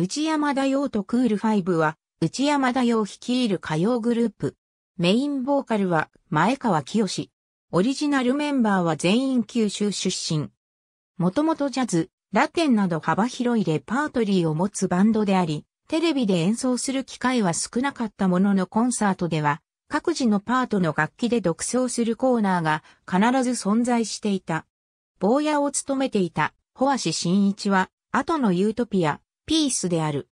内山田洋とクール5は、内山田洋率いる歌謡グループ。メインボーカルは前川清。オリジナルメンバーは全員九州出身。もともとジャズ、ラテンなど幅広いレパートリーを持つバンドであり、テレビで演奏する機会は少なかったもののコンサートでは、各自のパートの楽器で独奏するコーナーが必ず存在していた。坊やを務めていた、ホアシ一は、後のユートピア、ピースである。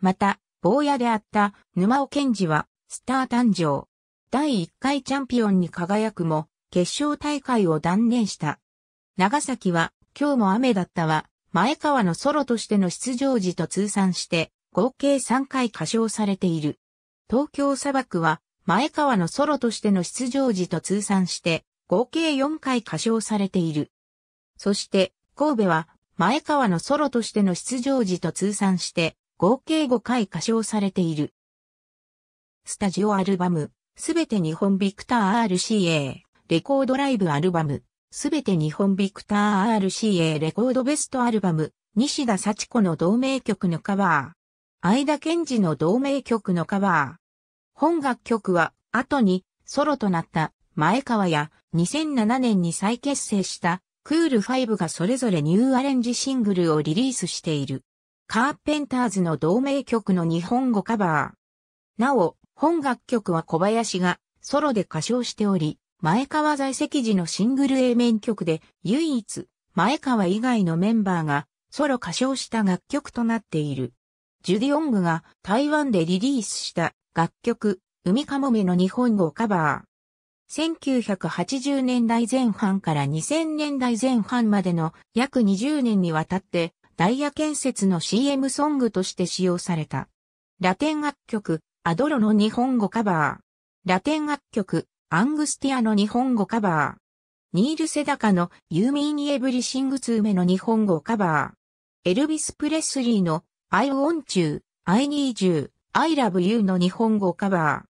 また、坊やであった沼尾健二は、スター誕生。第1回チャンピオンに輝くも、決勝大会を断念した。長崎は、今日も雨だったわ、前川のソロとしての出場時と通算して、合計3回歌唱されている。東京砂漠は、前川のソロとしての出場時と通算して、合計4回歌唱されている。そして、神戸は、前川のソロとしての出場時と通算して合計5回歌唱されている。スタジオアルバム、すべて日本ビクター RCA、レコードライブアルバム、すべて日本ビクター RCA レコードベストアルバム、西田幸子の同名曲のカバー。相田健二の同名曲のカバー。本楽曲は、後に、ソロとなった、前川や、2007年に再結成した、クール5がそれぞれニューアレンジシングルをリリースしている。カーペンターズの同名曲の日本語カバー。なお、本楽曲は小林がソロで歌唱しており、前川在籍時のシングル A 面曲で唯一前川以外のメンバーがソロ歌唱した楽曲となっている。ジュディ・オングが台湾でリリースした楽曲、海かもめの日本語カバー。1980年代前半から2000年代前半までの約20年にわたってダイヤ建設の CM ソングとして使用された。ラテン楽曲、アドロの日本語カバー。ラテン楽曲、アングスティアの日本語カバー。ニール・セダカのユーミーニエブリシングツーメの日本語カバー。エルビス・プレスリーの I want you, I need you, I love you の日本語カバ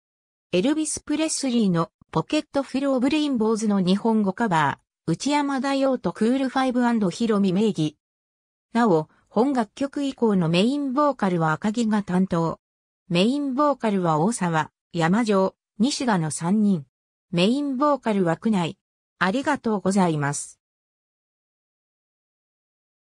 ー。エルビス・プレスリーのポケットフィル・オブ・レインボーズの日本語カバー、内山大王とクールファイブヒロミ名義。なお、本楽曲以降のメインボーカルは赤木が担当。メインボーカルは大沢、山城、西田の3人。メインボーカルは区内。ありがとうございます。